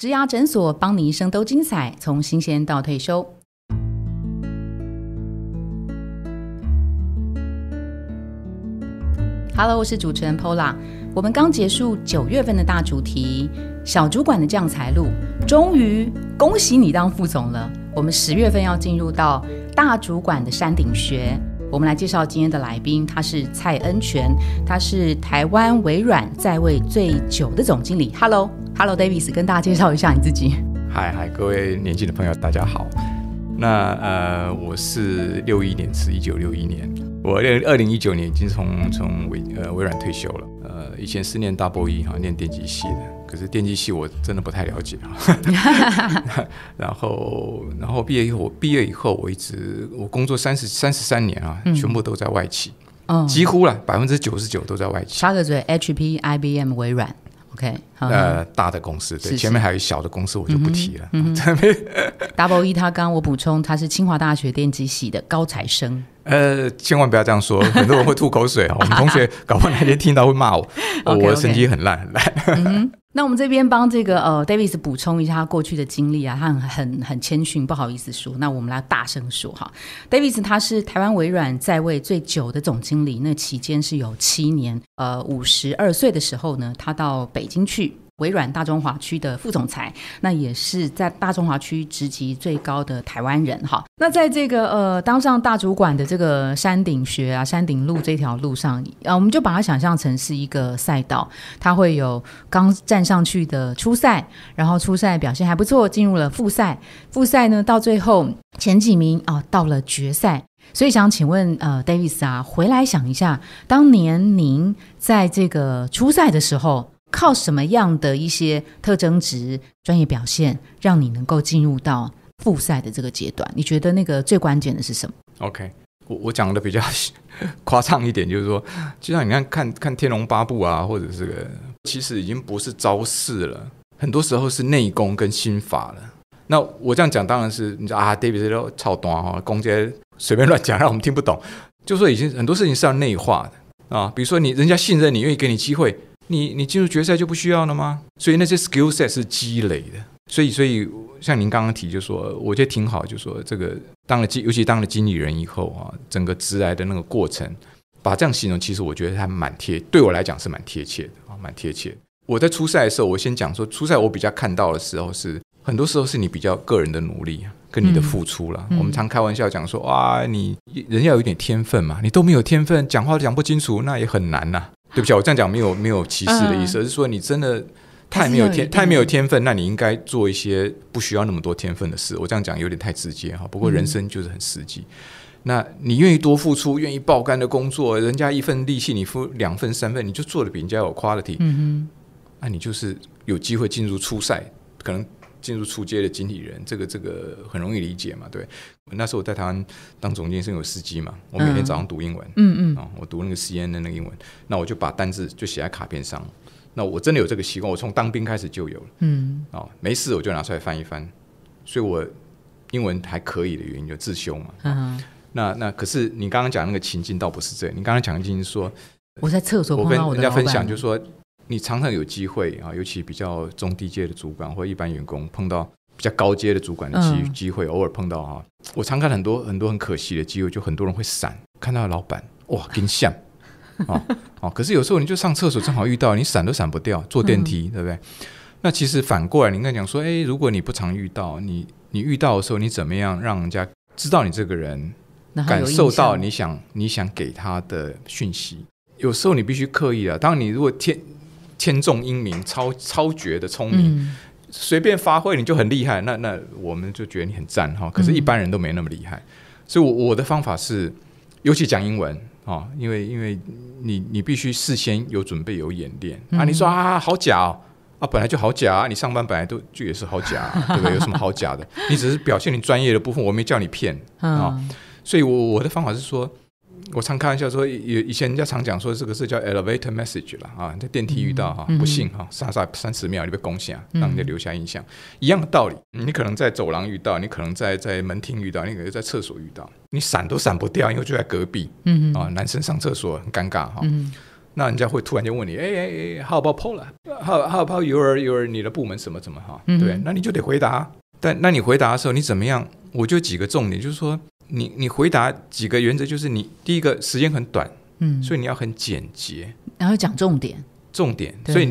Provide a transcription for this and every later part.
植牙诊所，帮你一生都精彩，从新鲜到退休。Hello，我是主持人 Pola。我们刚结束九月份的大主题“小主管的降财路”，终于恭喜你当副总了。我们十月份要进入到大主管的山顶学。我们来介绍今天的来宾，他是蔡恩泉，他是台湾微软在位最久的总经理。Hello。Hello，Davis，跟大家介绍一下你自己。嗨嗨，各位年轻的朋友，大家好。那呃，我是六一年，是一九六一年。我二二零一九年已经从从微呃微软退休了。呃，以前四年大 e 一哈，念电机系的。可是电机系我真的不太了解啊。然后然后毕业以后，毕业以后我一直我工作三十三十三年啊，全部都在外企。嗯，几乎了百分之九十九都在外企。插个嘴，HP、IBM、微软。OK，呃，大的公司对，前面还有小的公司，我就不提了。前面，W 他刚我补充，他是清华大学电机系的高材生。呃，千万不要这样说，很多人会吐口水啊！我们同学搞不好哪天听到会骂我，我的成绩很烂很烂。那我们这边帮这个呃，Davis 补充一下他过去的经历啊，他很很很谦逊，不好意思说。那我们来大声说哈，Davis 他是台湾微软在位最久的总经理，那期间是有七年。呃，五十二岁的时候呢，他到北京去。微软大中华区的副总裁，那也是在大中华区职级最高的台湾人哈。那在这个呃当上大主管的这个山顶学啊、山顶路这条路上，啊，我们就把它想象成是一个赛道，它会有刚站上去的初赛，然后初赛表现还不错，进入了复赛，复赛呢到最后前几名啊，到了决赛。所以想请问呃 d a v i s 啊，回来想一下，当年您在这个初赛的时候。靠什么样的一些特征值、专业表现，让你能够进入到复赛的这个阶段？你觉得那个最关键的是什么？OK，我我讲的比较 夸张一点，就是说，就像你看看看《天龙八部》啊，或者这个，其实已经不是招式了，很多时候是内功跟心法了。那我这样讲，当然是你知道啊，David 都超短哈，攻击随便乱讲，让我们听不懂。就说已经很多事情是要内化的啊，比如说你人家信任你，愿意给你机会。你你进入决赛就不需要了吗？所以那些 skill set 是积累的。所以所以像您刚刚提，就说我觉得挺好，就说这个当了经，尤其当了经理人以后啊，整个职来的那个过程，把这样形容，其实我觉得还蛮贴，对我来讲是蛮贴切的啊，蛮贴切。我在初赛的时候，我先讲说，初赛我比较看到的时候是，很多时候是你比较个人的努力跟你的付出了。我们常开玩笑讲说，哇，你人要有点天分嘛，你都没有天分，讲话讲不清楚，那也很难呐。对不起，我这样讲没有没有歧视的意思，而是说你真的太没有天太没有天分，那你应该做一些不需要那么多天分的事。我这样讲有点太直接哈，不过人生就是很实际。那你愿意多付出、愿意爆肝的工作，人家一份力气你付两份、三份，你就做的比人家有 quality。嗯哼，那你就是有机会进入初赛，可能。进入出街的经理人，这个这个很容易理解嘛？对，那时候我在台湾当总监是有司机嘛？我每天早上读英文，嗯嗯，啊，我读那个 C N N 的英文，那我就把单字就写在卡片上。那我真的有这个习惯，我从当兵开始就有了，嗯，啊，没事我就拿出来翻一翻，所以我英文还可以的原因就自修嘛，嗯。那那可是你刚刚讲那个情境倒不是这，你刚刚讲的情境说我在厕所我跟人家分享，就是说。你常常有机会啊，尤其比较中低阶的主管或一般员工碰到比较高阶的主管的机机会，偶尔碰到啊，我常看很多很多很可惜的机会，就很多人会闪，看到老板哇跟像 啊哦，可是有时候你就上厕所正好遇到，你闪都闪不掉，坐电梯对不对？那其实反过来，你应该讲说，哎，如果你不常遇到，你你遇到的时候，你怎么样让人家知道你这个人，感受到你想你想给他的讯息？有时候你必须刻意啊，当你如果天。千众英明，超超绝的聪明，随便发挥你就很厉害。那那我们就觉得你很赞哈。可是，一般人都没那么厉害。所以，我我的方法是，尤其讲英文啊，因为因为你你必须事先有准备、有演练啊。你说啊，好假哦。啊，本来就好假。你上班本来都也是好假，对不对？有什么好假的？你只是表现你专业的部分，我没叫你骗啊。所以我我的方法是说。我常开玩笑说，以以前人家常讲说，这个是叫 elevator message 了啊，在电梯遇到哈，不幸哈，傻傻三十秒你被攻下，让人家留下印象。一样的道理，你可能在走廊遇到，你可能在在门厅遇到，你可能在厕所遇到，你闪都闪不掉，因为就在隔壁。嗯嗯。啊，男生上厕所很尴尬哈。嗯。那人家会突然间问你，哎哎哎，How about Paula？How How about your your 你的部门什么什么哈？嗯。对，那你就得回答。但那你回答的时候，你怎么样？我就几个重点，就是说。你你回答几个原则就是你第一个时间很短，嗯，所以你要很简洁，然后讲重点，重点，所以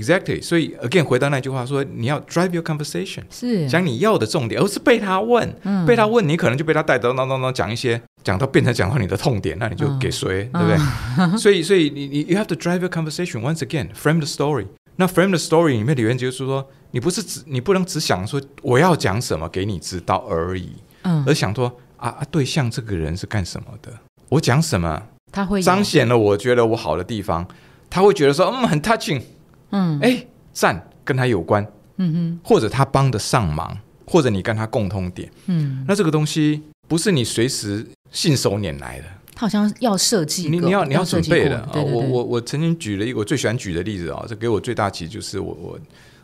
exactly，所以 again 回答那句话说你要 drive your conversation，是讲你要的重点，而是被他问，嗯，被他问你可能就被他带到当当当讲一些，讲到变成讲到你的痛点，那你就给谁，对不对？所以所以你你 you have to drive your conversation once again frame the story。那 frame the story 里面的原则是说，你不是只你不能只想说我要讲什么给你知道而已，嗯，而想说。啊啊！对象这个人是干什么的？我讲什么，他会彰显了我觉得我好的地方，他会觉得说，嗯，很 touching，嗯，哎，赞，跟他有关，嗯哼，或者他帮得上忙，或者你跟他共通点，嗯，那这个东西不是你随时信手拈来的，他好像要设计，你你要你要准备的。啊、我我我曾经举了一个我最喜欢举的例子啊，这给我最大启就是我我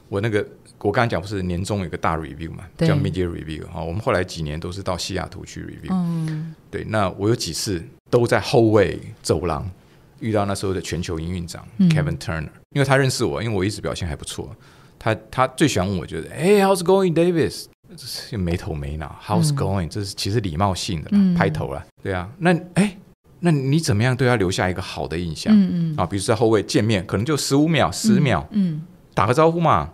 我那个。我刚刚讲不是年终有个大 review 嘛，叫 media review 哈。我们后来几年都是到西雅图去 review。嗯，对。那我有几次都在后卫走廊遇到那时候的全球营运长 Kevin Turner，因为他认识我，因为我一直表现还不错。他他最喜欢问我觉得，哎，How's going，Davis？没头没脑。How's going？这是其实礼貌性的拍头了。对啊，那哎，那你怎么样对他留下一个好的印象？嗯嗯啊，比如在后卫见面，可能就十五秒、十秒，嗯，打个招呼嘛。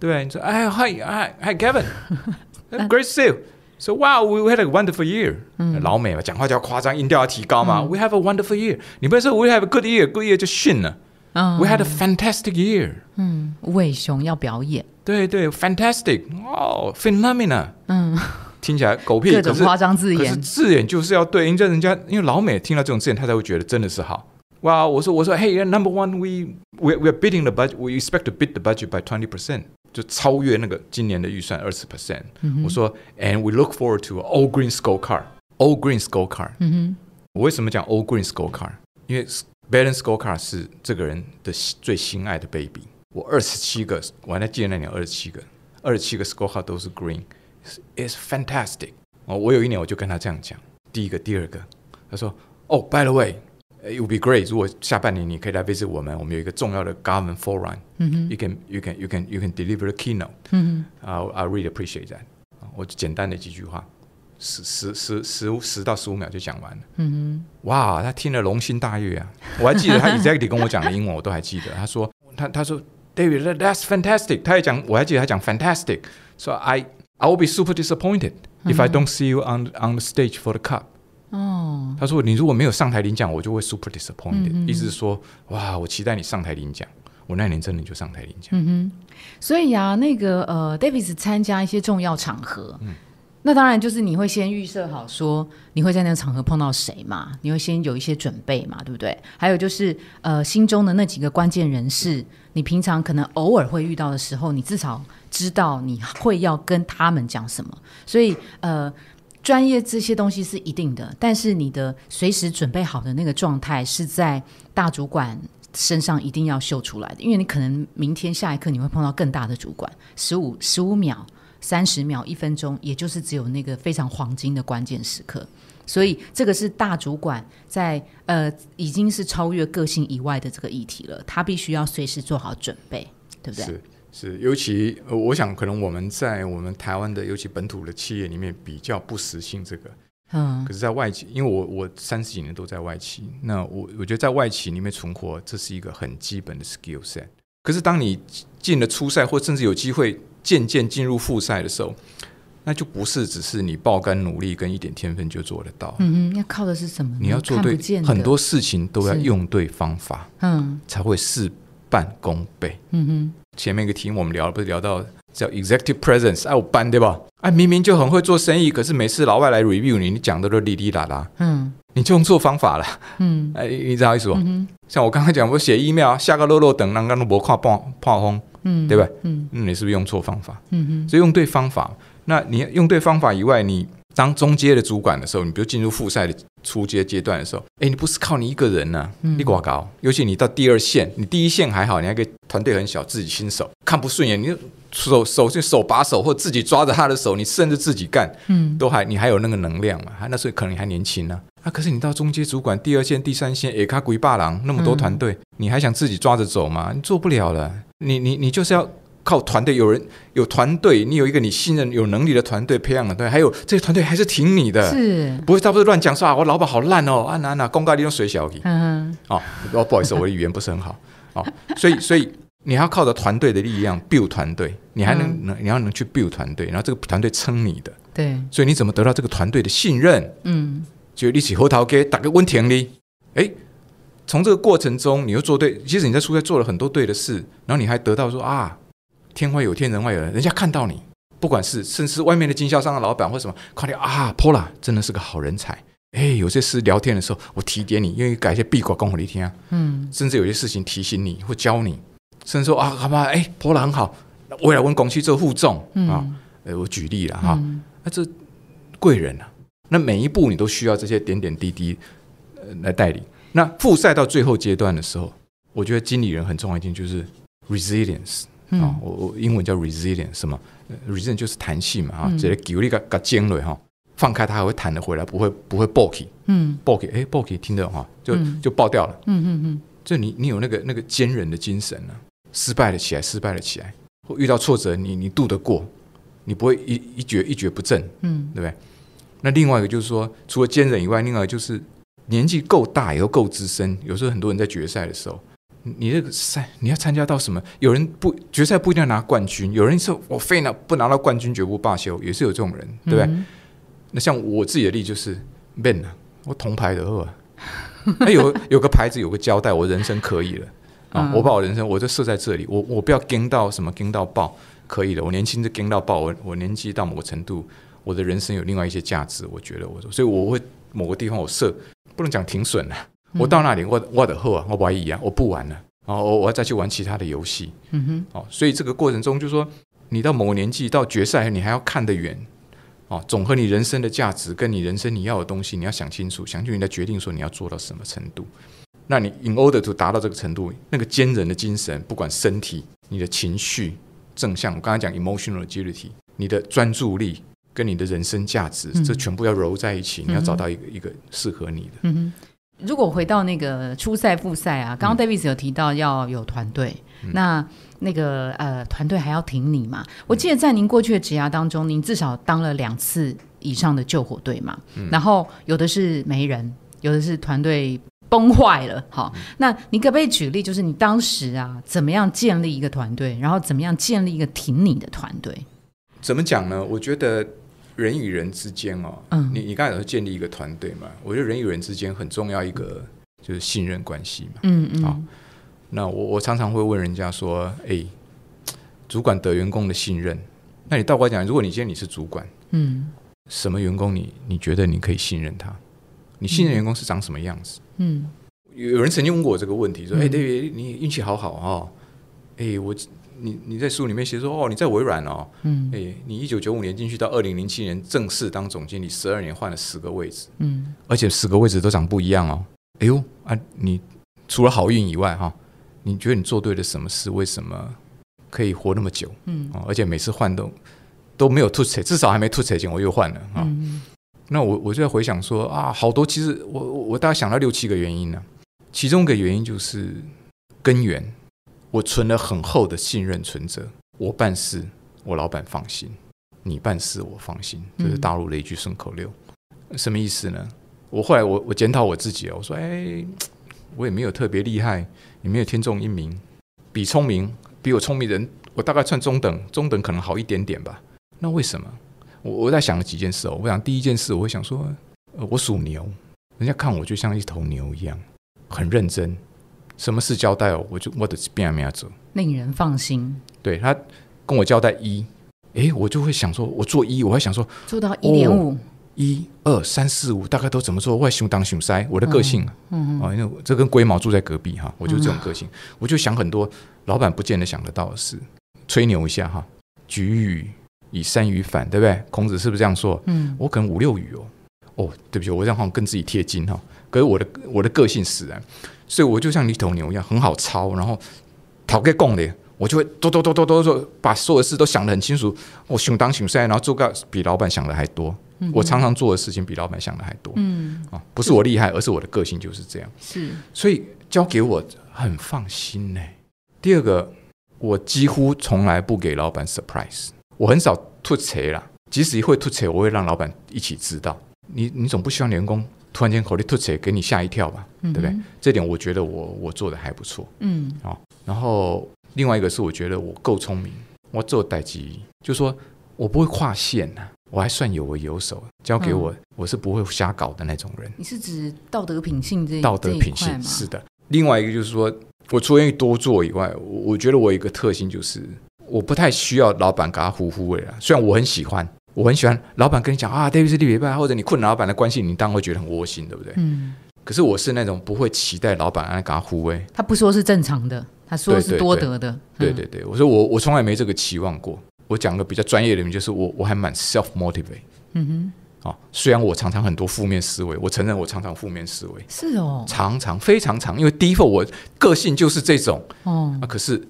对，你说，哎，Hi Hi Hi Kevin，Great to see you。So wow, we had a wonderful year。嗯，老美嘛，讲话就要夸张，音调要提高嘛。We have a wonderful year。你不能说 We have a good year，good year 就训了。We had a fantastic year。嗯，伟雄要表演。对对，fantastic，哦，phenomena。嗯。听起来狗屁，各种夸张字眼，可是字眼就是要对，因为人家因为老美听到这种字眼，他才会觉得真的是好。哇，我说我说，Hey，number one，we we we're beating the budget，we expect to beat the budget by twenty percent。就超越那个今年的预算二十 percent。我说，and we look forward to all green scorecard。all green scorecard。我为什么讲 all green scorecard？因为 balance scorecard 是这个人的最心爱的 baby。我二十七个，我还在记得那年二十七个，二十七个 scorecard 都是 green。It's fantastic。哦，我有一年我就跟他这样讲，第一个、第二个，他说，Oh，by the way。It would be great 如果下半年你可以来 visit 我们，我们有一个重要的 government forum。You can you can you can you can deliver a keynote。嗯哼，I mm-hmm. I really appreciate that。我简单的几句话，十十十十十到十五秒就讲完了。嗯哼，哇，他听了龙心大悦啊！我还记得他 exactly 跟我讲的英文，我都还记得。他说他他说 David that's fantastic。他也讲，我还记得他讲 fantastic。So I I will be super disappointed if I mm-hmm. don't see you on on the stage for the cup。哦，他说你如果没有上台领奖，我就会 super disappointed。意思是说，哇，我期待你上台领奖。我那年真的就上台领奖。嗯哼，所以啊，那个呃 d a v i s 参加一些重要场合，那当然就是你会先预设好，说你会在那个场合碰到谁嘛，你会先有一些准备嘛，对不对？还有就是呃，心中的那几个关键人士，你平常可能偶尔会遇到的时候，你至少知道你会要跟他们讲什么。所以呃。专业这些东西是一定的，但是你的随时准备好的那个状态是在大主管身上一定要秀出来的，因为你可能明天下一刻你会碰到更大的主管，十五十五秒、三十秒、一分钟，也就是只有那个非常黄金的关键时刻，所以这个是大主管在呃，已经是超越个性以外的这个议题了，他必须要随时做好准备，对不对？是，尤其我想，可能我们在我们台湾的，尤其本土的企业里面，比较不实行这个。嗯。可是，在外企，因为我我三十几年都在外企，那我我觉得在外企里面存活，这是一个很基本的 skill set。可是，当你进了初赛，或甚至有机会渐渐进入复赛的时候，那就不是只是你爆肝努力跟一点天分就做得到。嗯嗯，要靠的是什么？你要做对很多事情，都要用对方法，嗯，才会事半功倍。嗯嗯。前面一个题我们聊，不是聊到叫 executive presence，哎，我班对吧？哎，明明就很会做生意，可是每次老外来 review 你，你讲的都哩哩啦啦，嗯，你就用错方法了，嗯，哎，你知道意思不？像我刚刚讲，我写 email 下个落落等，让刚都没跨半半空，嗯，对吧？嗯，那你是不是用错方法？嗯哼，所以用对方法。那你用对方法以外，你当中阶的主管的时候，你比如进入复赛的。初阶阶段的时候，哎，你不是靠你一个人呢，你搞搞。尤其你到第二线，你第一线还好，你那个团队很小，自己新手看不顺眼，你就手手就手把手，或自己抓着他的手，你甚至自己干，嗯，都还你还有那个能量嘛。还那时候可能你还年轻呢，啊，可是你到中阶主管、第二线、第三线，也卡鬼霸狼那么多团队，你还想自己抓着走吗？你做不了了，你你你就是要。靠团队，有人有团队，你有一个你信任、有能力的团队培养了，对？还有这个团队还是挺你的，是不会不是乱讲说啊，我老板好烂哦，啊哪哪公告利用水小弟，嗯，哦，不好意思，我的语言不是很好，哦，所以所以你要靠着团队的力量，build 团队，你还能能你要能去 build 团队，然后这个团队撑你的，对，所以你怎么得到这个团队的信任？嗯，就一起核桃给打个温甜哩，哎，从这个过程中，你又做对，即使你在出差做了很多对的事，然后你还得到说啊。天外有天，人外有人。人家看到你，不管是甚至外面的经销商的老板或什么，快点啊，p o l a 真的是个好人才。哎，有些事聊天的时候，我提点你，因为改些闭口功我你天啊，嗯，甚至有些事情提醒你或教你，甚至说啊，好吧，哎，l a 很好。未来问广西做副总啊，呃，我举例了哈，那这贵人啊，那每一步你都需要这些点点滴滴呃来带领。那复赛到最后阶段的时候，我觉得经理人很重要一点就是 resilience。啊，我我英文叫 resilience，什么 resilience 就是弹性嘛啊，直接给力个个尖锐哈，放开它还会弹得回来，不会不会爆起，嗯，爆起，哎，爆起，听得懂哈，就就爆掉了，嗯嗯嗯，就你你有那个那个坚韧的精神了，失败了起来，失败了起来，遇到挫折你你渡得过，你不会一一蹶一蹶不振，嗯，对不对？那另外一个就是说，除了坚韧以外，另外就是年纪够大，也后够资深，有时候很多人在决赛的时候。你这个赛，你要参加到什么？有人不决赛不一定要拿冠军，有人说我非拿不拿到冠军绝不罢休，也是有这种人，对不对？那像我自己的例就是，man 啊，我铜牌的，有有个牌子有个交代，我人生可以了啊！我把我人生，我就设在这里，我我不要 gain 到什么 gain 到爆，可以的。我年轻就 gain 到爆，我我年纪到某个程度，我的人生有另外一些价值，我觉得，我说所以我会某个地方我设，不能讲停损啊。我到那里，我我的后啊，我不玩伊啊，我不玩了，然后我我要再去玩其他的游戏。嗯哼。哦，所以这个过程中，就说你到某个年纪到决赛，你还要看得远。哦，总和你人生的价值，跟你人生你要的东西，你要想清楚，想清楚再决定说你要做到什么程度。那你 in order to 达到这个程度，那个坚韧的精神，不管身体，你的情绪正向，我刚才讲 emotional agility，你的专注力，跟你的人生价值，这全部要揉在一起，你要找到一个一个适合你的。嗯哼。如果回到那个初赛、复赛啊，刚刚 d a v i s 有提到要有团队，那那个呃，团队还要挺你嘛？我记得在您过去的职涯当中，您至少当了两次以上的救火队嘛？然后有的是没人，有的是团队崩坏了。好，那你可不可以举例，就是你当时啊，怎么样建立一个团队，然后怎么样建立一个挺你的团队？怎么讲呢？我觉得。人与人之间哦，嗯，你你刚才有说建立一个团队嘛，我觉得人与人之间很重要一个就是信任关系嘛，嗯嗯，啊，那我我常常会问人家说，哎，主管得员工的信任，那你倒过来讲，如果你今天你是主管，嗯，什么员工你你觉得你可以信任他？你信任员工是长什么样子？嗯，有有人曾经问过我这个问题，说，哎，对，你运气好好哦，哎，我。你你在书里面写说哦你在微软哦，嗯，哎你一九九五年进去到二零零七年正式当总经理十二年换了十个位置，嗯，而且十个位置都长不一样哦，哎呦啊你除了好运以外哈，你觉得你做对了什么事？为什么可以活那么久？嗯，而且每次换都都没有吐血，至少还没吐血前我又换了啊。那我我就在回想说啊，好多其实我我大概想到六七个原因呢，其中一个原因就是根源。我存了很厚的信任存折。我办事，我老板放心；你办事，我放心。这是大陆的一句顺口溜，什么意思呢？我后来我我检讨我自己啊，我说，哎，我也没有特别厉害，也没有天纵英明，比聪明，比我聪明人，我大概算中等，中等可能好一点点吧。那为什么？我我在想了几件事哦。我想第一件事，我会想说，呃，我属牛，人家看我就像一头牛一样，很认真。什么事交代哦？我就我的变还没走，令人放心。对他跟我交代一，哎，我就会想说，我做一，我会想说做到一点五，一二三四五，大概都怎么做？外熊当熊塞，我的个性，嗯嗯，啊，因为这跟龟毛住在隔壁哈，我就这种个性，我就想很多老板不见得想得到的事，吹牛一下哈，举语以三语反，对不对？孔子是不是这样说？嗯，我可能五六语哦，哦，对不起，我这样好像跟自己贴金哈，可是我的我的个性使然。所以我就像一头牛一样，很好操，然后讨个供的，我就会多多多多多说，把所有事都想得很清楚，我胸当胸帅，然后做个比老板想的还多，我常常做的事情比老板想的还多，嗯，啊，不是我厉害，而是我的个性就是这样，是，所以交给我很放心呢。第二个，我几乎从来不给老板 surprise，我很少吐槽啦，即使会吐槽，我会让老板一起知道。你你总不希望员工。突然间口里吐来，给你吓一跳吧，对不对？这点我觉得我我做的还不错。嗯，好。然后另外一个是，我觉得我够聪明。我做代际，就说我不会跨线呐，我还算有为有手，交给我，我是不会瞎搞的那种人。你是指道德品性这一块？道德品性是的。另外一个就是说，我除了多做以外，我觉得我有一个特性就是，我不太需要老板给他呼呼喂虽然我很喜欢。我很喜欢老板跟你讲啊，d a v i d 是特别棒，或者你困老板的关系，你当然会觉得很窝心，对不对？嗯。可是我是那种不会期待老板来给他护卫，他不说是正常的，他说是多得的。对对对，我说我我从来没这个期望过。我讲个比较专业的，就是我我还蛮 self motivate。嗯哼。啊，虽然我常常很多负面思维，我承认我常常负面思维。是哦。常常非常常，因为 default 我个性就是这种。哦。啊，可是。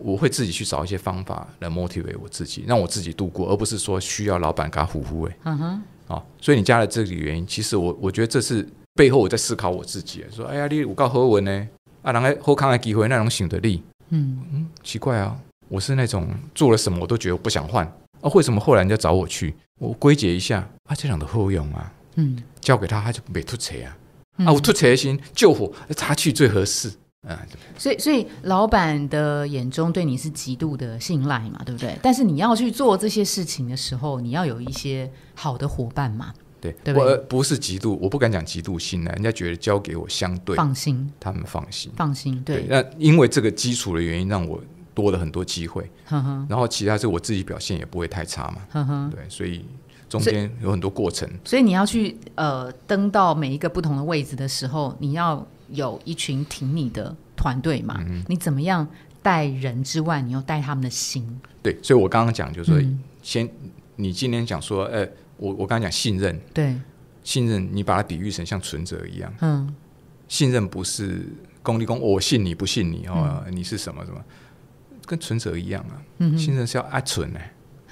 我会自己去找一些方法来 motivate 我自己，让我自己度过，而不是说需要老板给他呼慰。嗯哼，啊，所以你加了这个原因，其实我我觉得这是背后我在思考我自己，说，哎呀，你我告何文呢？啊，人后何康的机会那种醒的力，嗯嗯，奇怪啊，我是那种做了什么我都觉得我不想换啊，为什么后来人家找我去？我归结一下，啊，这样的后用啊，嗯，交给他他就没出车啊，啊，我出车心救火，他去最合适。对。所以，所以老板的眼中对你是极度的信赖嘛，对不对？但是你要去做这些事情的时候，你要有一些好的伙伴嘛。对，不，不是极度，我不敢讲极度信赖，人家觉得交给我相对放心，他们放心，放心。对，那因为这个基础的原因，让我多了很多机会。哈哈。然后其他是我自己表现也不会太差嘛。哈哈。对，所以中间有很多过程。所以你要去呃登到每一个不同的位置的时候，你要。有一群挺你的团队嘛？你怎么样带人之外，你又带他们的心？对，所以我刚刚讲，就是说，先你今天讲说，哎，我我刚刚讲信任，对，信任你把它比喻成像存折一样，嗯，信任不是公立公，我信你不信你哦，你是什么什么，跟存折一样啊，嗯，信任是要爱存呢，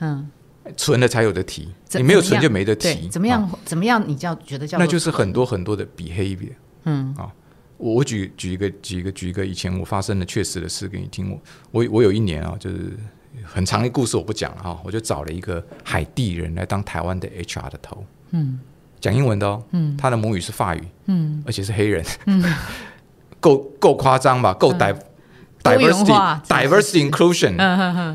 嗯，存了才有的提，你没有存就没得提，怎么样怎么样？你叫觉得叫，那就是很多很多的比黑 r 嗯啊。我我举举一个举一个举一个以前我发生的确实的事给你听。我我我有一年啊，就是很长的故事我不讲了哈。我就找了一个海地人来当台湾的 HR 的头，嗯，讲英文的哦，嗯，他的母语是法语，嗯，而且是黑人，嗯，够够夸张吧？够 diverse diversity inclusion，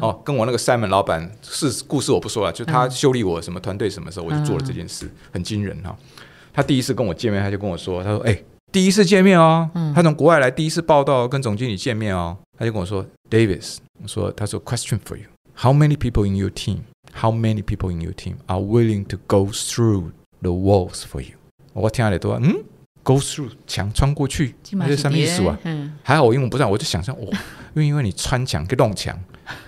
哦，跟我那个 Simon 老板是故事我不说了，就他修理我什么团队什么时候我就做了这件事，很惊人哈。他第一次跟我见面，他就跟我说，他说，哎。第一次见面哦，他从国外来，第一次报道跟总经理见面哦，他就跟我说，Davis，我说他说，question for you，how many people in your team，how many people in your team are willing to go through the walls for you？我听下来都嗯，go through 墙穿过去，那是什么意思啊？还好我英文不差，我就想象，因为因为你穿墙去弄墙，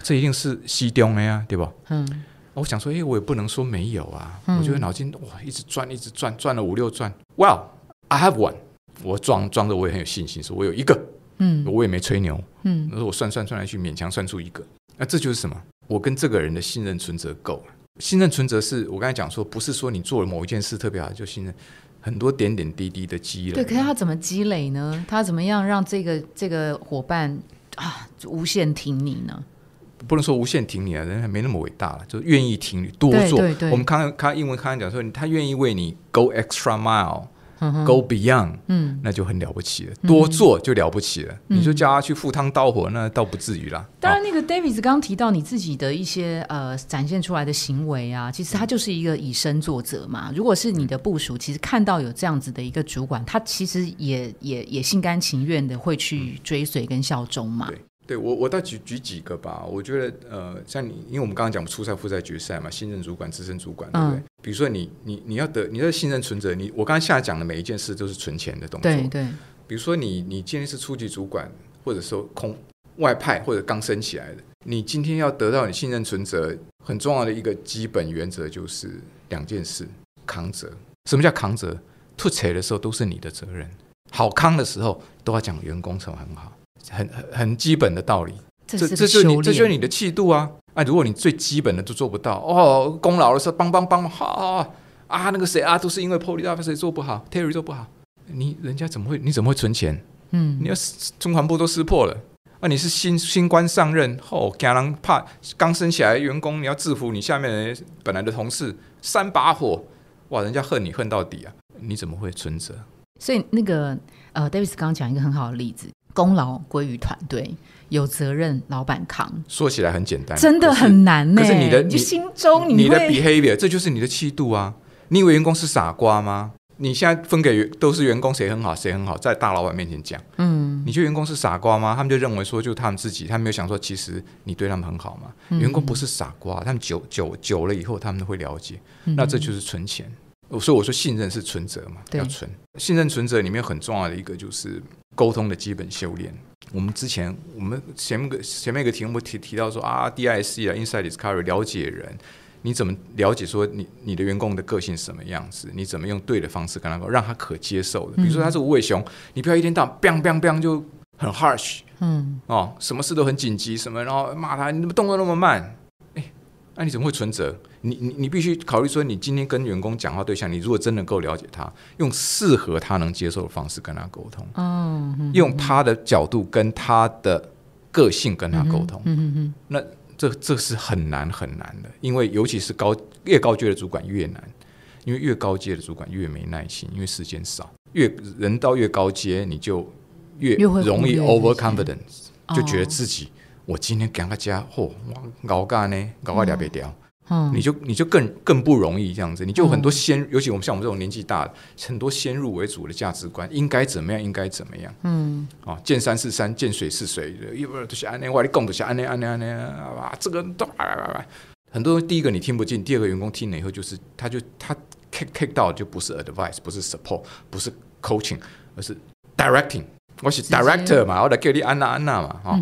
这一定是西东的呀，对吧？嗯，我想说，哎，我也不能说没有啊，我就脑筋哇一直转，一直转，转了五六转，Well，I have one。我装装着我也很有信心，说我有一个，嗯，我也没吹牛，嗯，那我算算算来去勉强算出一个，那这就是什么？我跟这个人的信任存折够了。信任存折是我刚才讲说，不是说你做了某一件事特别好就信任，很多点点滴滴的积累。对，可是他怎么积累呢？他怎么样让这个这个伙伴啊无限挺你呢？不能说无限挺你啊，人还没那么伟大了，就愿意挺你多做。我们刚刚看英文，刚刚讲说他愿意为你 go extra mile。Go beyond，嗯，那就很了不起了，多做就了不起了。你说叫他去赴汤蹈火，那倒不至于啦。当然，那个 d a v i s 刚提到你自己的一些呃展现出来的行为啊，其实他就是一个以身作则嘛。如果是你的部署，其实看到有这样子的一个主管，他其实也也也心甘情愿的会去追随跟效忠嘛。对我，我倒举举几个吧。我觉得，呃，像你，因为我们刚刚讲初赛、复赛、决赛嘛，新任主管、资深主管，对不对？比如说你，你你要得你的信任存折，你我刚才下讲的每一件事都是存钱的动作。对对。比如说你，你今天是初级主管，或者说空外派或者刚升起来的，你今天要得到你信任存折，很重要的一个基本原则就是两件事：扛责。什么叫扛责？吐槽的时候都是你的责任；好康的时候都要讲员工层很好。很很很基本的道理，这这就是你这就是你的气度啊！啊，如果你最基本的都做不到，哦，功劳的时候帮帮帮，哈啊啊那个谁啊，都是因为波利大夫谁做不好，Terry 做不好，你人家怎么会你怎么会存钱？嗯，你要中环部都撕破了啊！你是新新官上任后，家人怕刚升起来员工，你要制服你下面人本来的同事，三把火，哇，人家恨你恨到底啊！你怎么会存折？所以那个呃，David 刚刚讲一个很好的例子。功劳归于团队，有责任老板扛。说起来很简单，真的很难呢。可是你的，你心中，你的 behavior，这就是你的气度啊！你以为员工是傻瓜吗？你现在分给都是员工，谁很好，谁很好，在大老板面前讲，嗯，你觉得员工是傻瓜吗？他们就认为说，就他们自己，他没有想说，其实你对他们很好嘛。员工不是傻瓜，他们久久久了以后，他们会了解。那这就是存钱。所以我说，信任是存折嘛，要存。信任存折里面很重要的一个就是沟通的基本修炼。我们之前我们前面个前面一个题目提提到说啊，D I C 啊，Inside Discovery，了解人，你怎么了解说你你的员工的个性什么样子？你怎么用对的方式跟他说，让他可接受的？比如说他是五尾熊，你不要一天到 bang bang bang 就很 harsh，嗯，哦，什么事都很紧急，什么然后骂他，你怎么动作那么慢？哎，那你怎么会存折？你你你必须考虑说，你今天跟员工讲话对象，你如果真能够了解他，用适合他能接受的方式跟他沟通，嗯，用他的角度跟他的个性跟他沟通，嗯嗯嗯，那这这是很难很难的，因为尤其是高越高阶的主管越难，因为越高阶的主管越没耐心，因为时间少，越人到越高阶，你就越容易 overconfidence，就觉得自己我今天刚加货，我搞干呢，搞个两百条。你就你就更更不容易这样子，你就很多先，尤其我们像我们这种年纪大，很多先入为主的价值观，应该怎么样，应该怎么样，嗯，哦，见山是山，见水是水，一会儿就是安内我你讲的是安内安内安妮，哇，这个都，很多第一个你听不进，第二个员工听了以后，就是他就他 kick kick 到就不是 advice，不是 support，不是 coaching，而是 directing，我是 director 嘛，我来给你安娜安娜嘛，哈，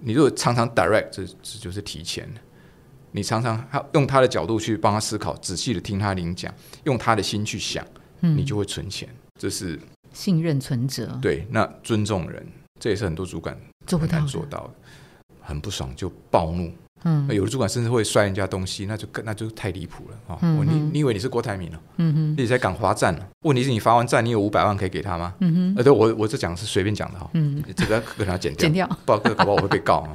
你如果常常 direct，这这就是提前。你常常他用他的角度去帮他思考，仔细的听他领讲，用他的心去想，你就会存钱。这是信任存折。对，那尊重人，这也是很多主管难做到的。很不爽就暴怒。嗯，有的主管甚至会摔人家东西，那就更那就太离谱了啊！你你以为你是郭台铭了？嗯哼，你在港华站问题是你罚完站，你有五百万可以给他吗？嗯哼，呃，对我我这讲是随便讲的哈，嗯，这个跟他剪掉，剪掉，不好搞不好我会被告啊。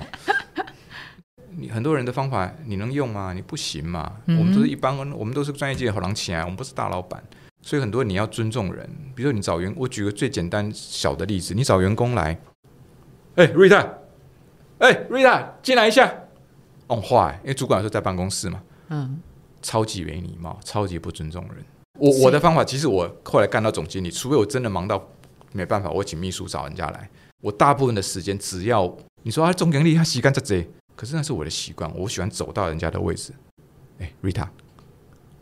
你很多人的方法你能用吗？你不行嘛？我们都是一般，我们都是专业界的好狼起来，我们不是大老板，所以很多你要尊重人。比如说你找员，我举个最简单小的例子，你找员工来，哎，瑞塔，哎，瑞塔，进来一下。哦，坏，因为主管说在办公室嘛。嗯，超级没礼貌，超级不尊重人。我我的方法，其实我后来干到总经理，除非我真的忙到没办法，我请秘书找人家来。我大部分的时间，只要你说啊，总经理他洗干这可是那是我的习惯，我喜欢走到人家的位置。哎，Rita，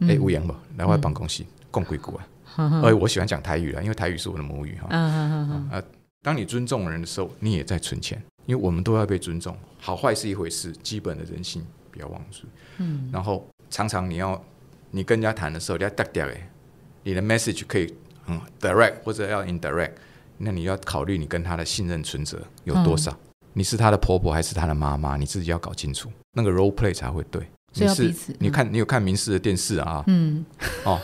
哎，吴彦吧，来我办公室共鬼谷啊。哎，我喜欢讲台语啦，因为台语是我的母语哈。啊，当你尊重人的时候，你也在存钱，因为我们都要被尊重。好坏是一回事，基本的人性不要忘记。嗯。然后常常你要你跟人家谈的时候，你要 d 掉 r 哎，你的 message 可以很 direct，或者要 indirect，那你要考虑你跟他的信任存折有多少。你是她的婆婆还是她的妈妈？你自己要搞清楚，那个 role play 才会对。你是、要你看，你有看民事的电视啊？嗯。哦，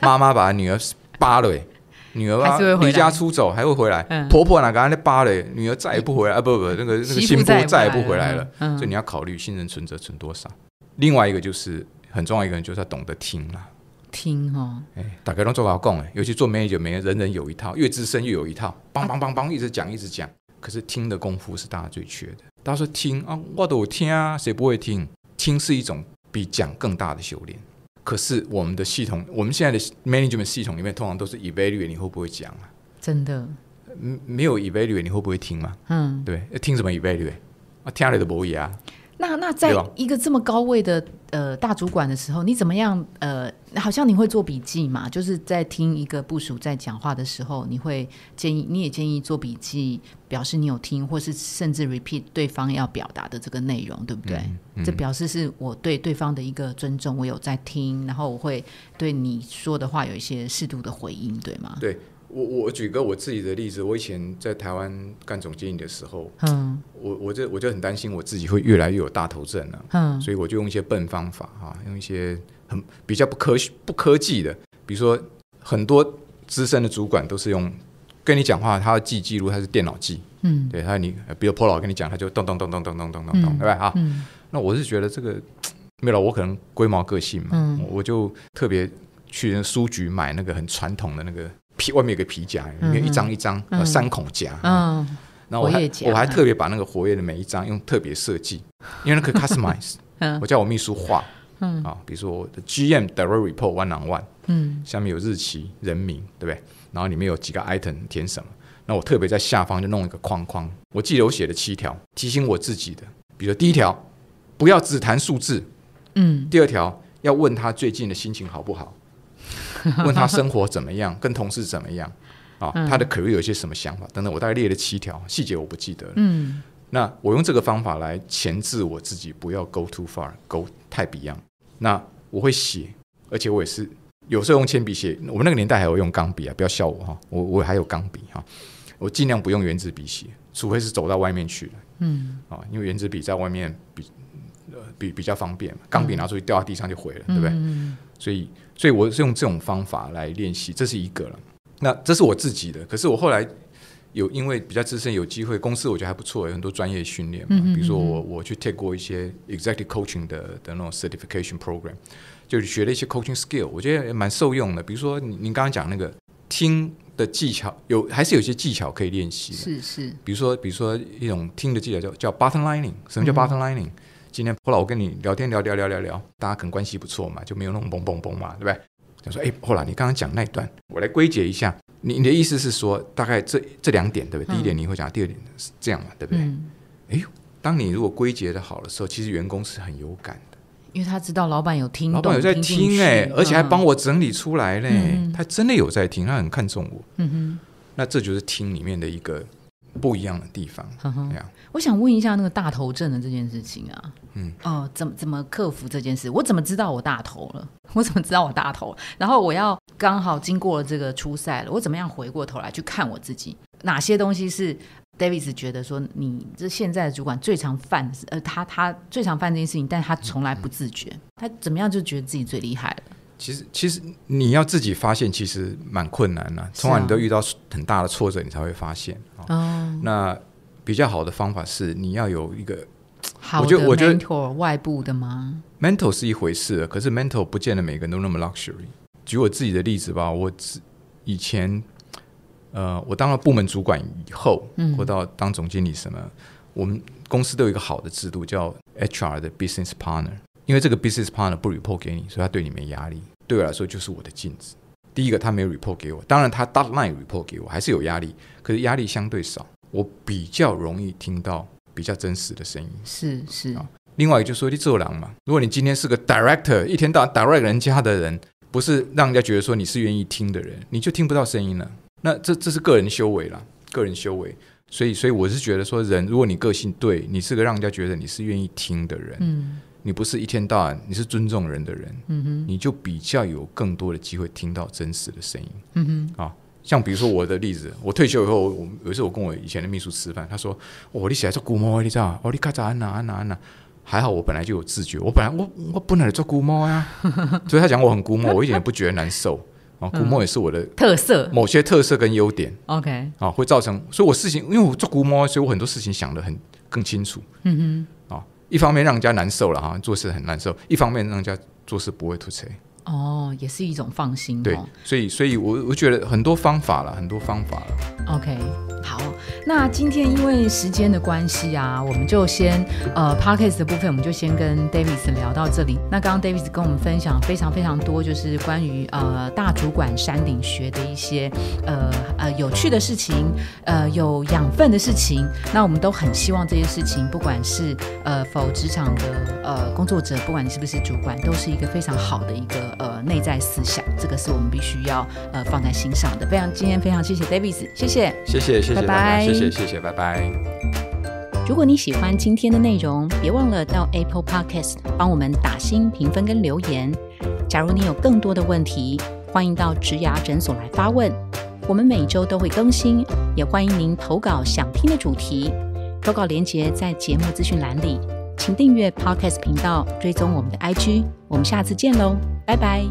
妈妈把女儿扒了，女儿离家出走还会回来，婆婆哪个安的扒了，女儿再也不回来啊！不不，那个那个新婆再也不回来了。嗯。所以你要考虑新人存折存多少。另外一个就是很重要一个人，就是要懂得听了。听哈。哎，打开都做广告，尤其做美酒人人有一套，越资深越有一套，梆梆梆梆一直讲一直讲。可是听的功夫是大家最缺的。他说听啊，我都有听啊，谁不会听？听是一种比讲更大的修炼。可是我们的系统，我们现在的 management 系统里面，通常都是 evaluate 你会不会讲啊？真的，没有 evaluate 你会不会听吗？嗯，对，听什么 evaluate？啊，听了的不会啊。那那在一个这么高位的呃大主管的时候，你怎么样？呃，好像你会做笔记嘛？就是在听一个部署在讲话的时候，你会建议你也建议做笔记，表示你有听，或是甚至 repeat 对方要表达的这个内容，对不对？这表示是我对对方的一个尊重，我有在听，然后我会对你说的话有一些适度的回应，对吗？对。我我举个我自己的例子，我以前在台湾干总经理的时候，嗯，我我就我就很担心我自己会越来越有大头症了，嗯，所以我就用一些笨方法啊，用一些很比较不科学不科技的，比如说很多资深的主管都是用跟你讲话，他要记记录，他是电脑记，嗯，对，他你比如 p 老跟你讲，他就咚咚咚咚咚咚咚咚咚，对吧？对啊？那我是觉得这个没有，我可能龟毛个性嘛，我就特别去书局买那个很传统的那个。外面有个皮夹，里面一张一张，三孔夹。嗯，然后我还我还特别把那个活跃的每一张用特别设计，因为那个 customize，我叫我秘书画，嗯，啊，比如说 GM d i r e c t report one on one，嗯，下面有日期、人名，对不对？然后里面有几个 item 填什么？那我特别在下方就弄一个框框，我记得我写了七条，提醒我自己的，比如第一条不要只谈数字，嗯，第二条要问他最近的心情好不好。问他生活怎么样，跟同事怎么样，啊，他的口味有些什么想法等等，我大概列了七条，细节我不记得了。嗯，那我用这个方法来钳制我自己，不要 go too far，go 太 Beyond。那我会写，而且我也是有时候用铅笔写，我们那个年代还有用钢笔啊，不要笑我哈，我我还有钢笔哈，我尽量不用圆珠笔写，除非是走到外面去了。嗯，啊，因为圆珠笔在外面。呃比比较方便，钢笔拿出去掉在地上就毁了，对不对？所以所以我是用这种方法来练习，这是一个了。那这是我自己的，可是我后来有因为比较资深，有机会公司我觉得还不错，有很多专业训练嘛。比如说我我去 take 过一些 executive coaching 的的那种 certification program，就是学了一些 coaching skill，我觉得蛮受用的。比如说您刚刚讲那个听的技巧，有还是有些技巧可以练习。的，是是，比如说比如说一种听的技巧叫叫 button lining，什么叫 button lining？今天后来我跟你聊天聊聊聊聊聊，大家可能关系不错嘛，就没有那种嘣嘣嘣嘛，对不对？他说：“哎，后来你刚刚讲那段，我来归结一下，你你的意思是说大概这这两点，对不对？第一点你会讲，第二点是这样嘛，对不对？”哎，当你如果归结的好的时候，其实员工是很有感的，因为他知道老板有听，老板有在听，哎，而且还帮我整理出来嘞，他真的有在听，他很看重我。嗯哼，那这就是听里面的一个不一样的地方。这样。我想问一下那个大头症的这件事情啊，嗯，哦，怎么怎么克服这件事？我怎么知道我大头了？我怎么知道我大头？然后我要刚好经过了这个初赛了，我怎么样回过头来去看我自己哪些东西是 David 觉得说你这现在的主管最常犯呃，他他最常犯这件事情，但他从来不自觉，他怎么样就觉得自己最厉害了？其实其实你要自己发现其实蛮困难的，通常你都遇到很大的挫折，你才会发现啊。那比较好的方法是，你要有一个好的 mentor，外部的吗？Mentor 是一回事，可是 Mentor 不见得每个人那么 luxury。举我自己的例子吧，我以前呃，我当了部门主管以后，嗯，或到当总经理什么，我们公司都有一个好的制度叫 HR 的 business partner，因为这个 business partner 不 report 给你，所以他对你没压力。对我来说，就是我的镜子。第一个，他没有 report 给我，当然他 double line report 给我，还是有压力，可是压力相对少。我比较容易听到比较真实的声音，是是。啊，另外，就说你做狼嘛，如果你今天是个 director，一天到晚 direct 人家的人，不是让人家觉得说你是愿意听的人，你就听不到声音了。那这这是个人修为了，个人修为。所以，所以我是觉得说，人如果你个性对你是个让人家觉得你是愿意听的人，嗯，你不是一天到晚你是尊重人的人，嗯哼，你就比较有更多的机会听到真实的声音，嗯哼，啊。像比如说我的例子，我退休以后，我有一次我跟我以前的秘书吃饭，他说：“我你起来做猫摸，你知道？哦，你安娜，安娜，安娜。”还好我本来就有自觉，我本来我我本来做孤猫呀，所以他讲我很孤猫，我一点也不觉得难受。啊，孤猫也是我的特色，某些特色跟优点。OK，啊，会造成，所以我事情，因为我做孤猫，所以我很多事情想的很更清楚。嗯哼，啊，一方面让人家难受了哈，做事很难受；一方面让人家做事不会吐槽。哦，也是一种放心。对，所以，所以，我我觉得很多方法了，很多方法了。OK，好，那今天因为时间的关系啊，我们就先呃，parkes 的部分我们就先跟 d a v i s 聊到这里。那刚刚 d a v i s 跟我们分享非常非常多，就是关于呃大主管山顶学的一些呃呃有趣的事情，呃有养分的事情。那我们都很希望这些事情，不管是呃否职场的呃工作者，不管你是不是主管，都是一个非常好的一个。呃，内在思想，这个是我们必须要呃放在心上的。非常今天非常谢谢 d a v i s 谢谢，谢谢，谢谢大家，谢谢，谢谢，拜拜。如果你喜欢今天的内容，别忘了到 Apple Podcast 帮我们打新评分跟留言。假如你有更多的问题，欢迎到植牙诊所来发问。我们每周都会更新，也欢迎您投稿想听的主题。投稿连接在节目资讯栏里。请订阅 Podcast 频道，追踪我们的 IG。我们下次见喽，拜拜。